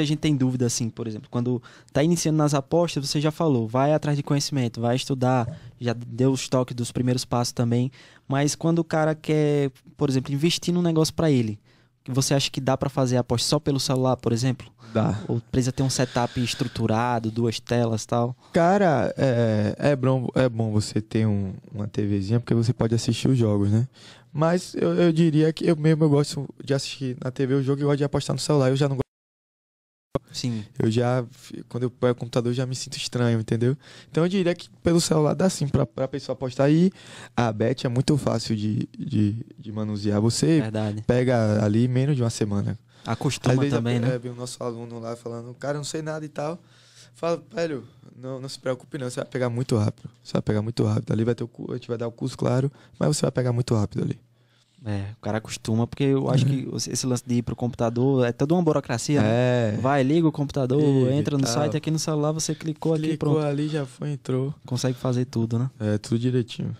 muita gente tem dúvida, assim, por exemplo, quando está iniciando nas apostas, você já falou, vai atrás de conhecimento, vai estudar, já deu os toques dos primeiros passos também, mas quando o cara quer, por exemplo, investir num negócio para ele, você acha que dá para fazer a aposta só pelo celular, por exemplo? Dá. Ou precisa ter um setup estruturado, duas telas tal? Cara, é, é, bom, é bom você ter um, uma TVzinha, porque você pode assistir os jogos, né? Mas eu, eu diria que eu mesmo eu gosto de assistir na TV o jogo e gosto de apostar no celular. Eu já não gosto Sim. Eu já, quando eu pego o computador, já me sinto estranho, entendeu? Então eu diria que pelo celular dá sim pra, pra pessoa postar. E a Beth é muito fácil de, de, de manusear. Você Verdade. pega ali menos de uma semana. Acostuma Às vezes também, eu, né? Eu vi o nosso aluno lá falando, cara, eu não sei nada e tal. Fala, velho, não, não se preocupe não, você vai pegar muito rápido. Você vai pegar muito rápido. Ali vai ter o, a gente vai dar o curso, claro, mas você vai pegar muito rápido ali. É, o cara acostuma, porque eu acho que esse lance de ir pro computador é toda uma burocracia. Né? É. Né? Vai, liga o computador, entra no tá. site, aqui no celular você clicou, clicou ali, pronto. Clicou ali, já foi, entrou. Consegue fazer tudo, né? É, tudo direitinho.